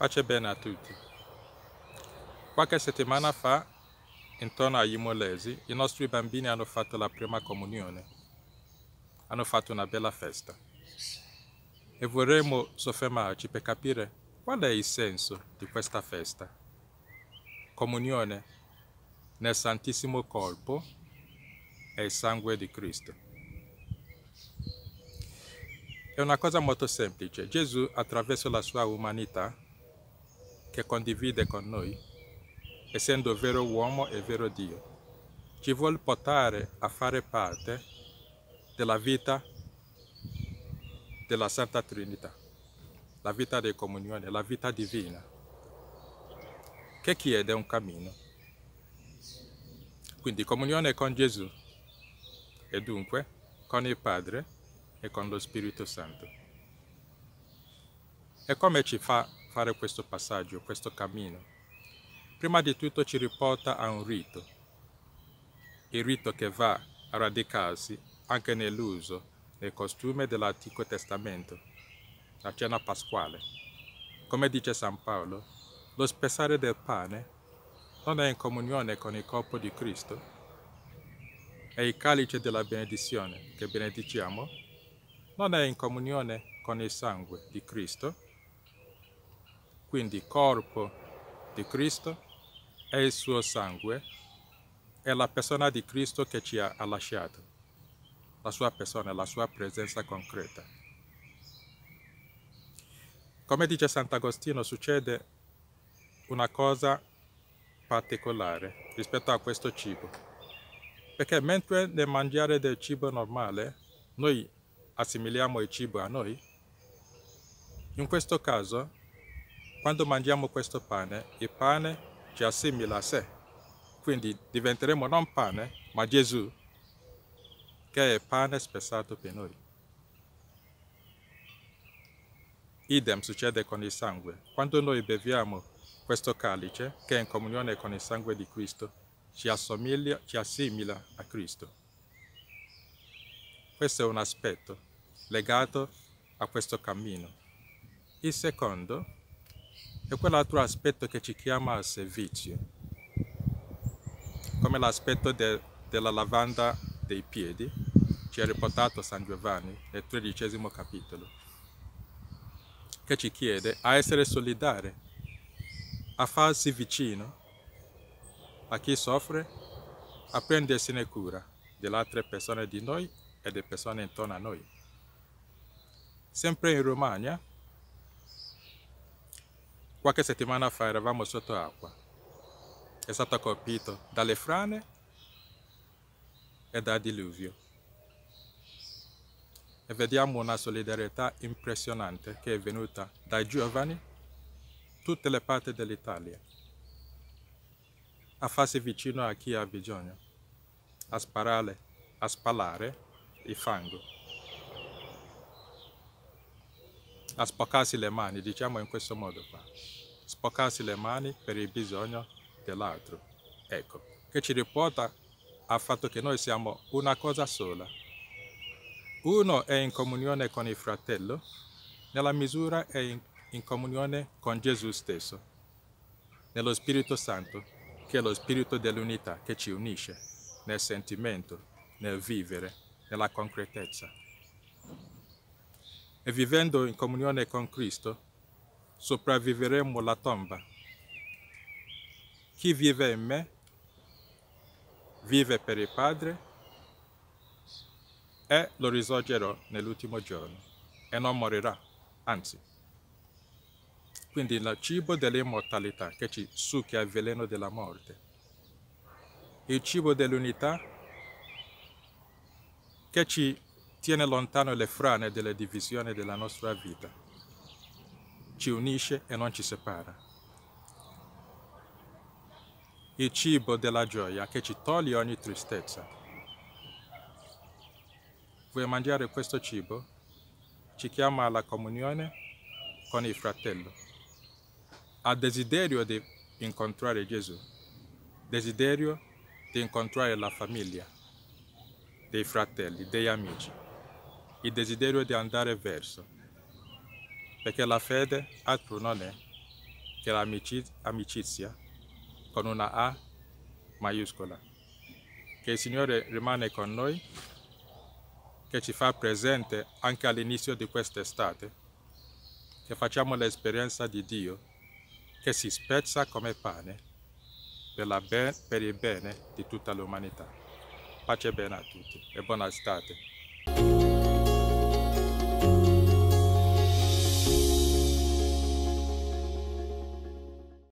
Pace bene a tutti. Qualche settimana fa, intorno a Imolesi, i nostri bambini hanno fatto la prima comunione. Hanno fatto una bella festa. E vorremmo soffermarci per capire qual è il senso di questa festa. Comunione nel Santissimo Corpo e il Sangue di Cristo. È una cosa molto semplice. Gesù, attraverso la sua umanità, che condivide con noi, essendo vero uomo e vero Dio, ci vuole portare a fare parte della vita della Santa Trinità, la vita di comunione, la vita divina, che chiede un cammino. Quindi comunione con Gesù e dunque con il Padre e con lo Spirito Santo. E come ci fa fare questo passaggio, questo cammino? Prima di tutto ci riporta a un rito, il rito che va a radicarsi anche nell'uso, nel costume dell'Antico Testamento, la cena pasquale. Come dice San Paolo, lo spezzare del pane non è in comunione con il corpo di Cristo, e il calice della benedizione che benediciamo non è in comunione con il sangue di Cristo, quindi corpo di Cristo e il suo sangue, è la persona di Cristo che ci ha lasciato, la sua persona, la sua presenza concreta. Come dice Sant'Agostino, succede una cosa particolare rispetto a questo cibo, perché mentre nel mangiare del cibo normale noi assimiliamo il cibo a noi, in questo caso quando mangiamo questo pane, il pane ci assimila a sé. Quindi diventeremo non pane, ma Gesù, che è pane spessato per noi. Idem succede con il sangue. Quando noi beviamo questo calice, che è in comunione con il sangue di Cristo, ci, ci assimila a Cristo. Questo è un aspetto legato a questo cammino. Il secondo è e quell'altro aspetto che ci chiama al servizio, come l'aspetto de, della lavanda dei piedi, ci ha riportato San Giovanni nel tredicesimo capitolo, che ci chiede a essere solidari, a farsi vicino a chi soffre, a prendersene cura delle altre persone di noi e delle persone intorno a noi. Sempre in Romagna, Qualche settimana fa eravamo sotto acqua. È stato colpito dalle frane e dal diluvio. E vediamo una solidarietà impressionante che è venuta dai giovani, tutte le parti dell'Italia, a farsi vicino a chi ha bisogno, a sparare, a spalare il fango. a sporcarsi le mani, diciamo in questo modo qua, sporcarsi le mani per il bisogno dell'altro. Ecco, che ci riporta al fatto che noi siamo una cosa sola. Uno è in comunione con il fratello, nella misura è in, in comunione con Gesù stesso, nello Spirito Santo, che è lo Spirito dell'unità che ci unisce nel sentimento, nel vivere, nella concretezza e vivendo in comunione con Cristo sopravviveremo alla tomba. Chi vive in me vive per il Padre e lo risorgerò nell'ultimo giorno e non morirà, anzi. Quindi il cibo dell'immortalità che ci succhia il veleno della morte. Il cibo dell'unità che ci tiene lontano le frane delle divisioni della nostra vita, ci unisce e non ci separa. Il cibo della gioia che ci toglie ogni tristezza. Vuoi mangiare questo cibo? Ci chiama alla comunione con il fratello, Ha desiderio di incontrare Gesù, desiderio di incontrare la famiglia, dei fratelli, degli amici il desiderio di andare verso, perché la fede altro non è che l'amicizia con una A maiuscola. Che il Signore rimane con noi, che ci fa presente anche all'inizio di quest'estate, che facciamo l'esperienza di Dio, che si spezza come pane per, ben, per il bene di tutta l'umanità. Pace bene a tutti e buona estate.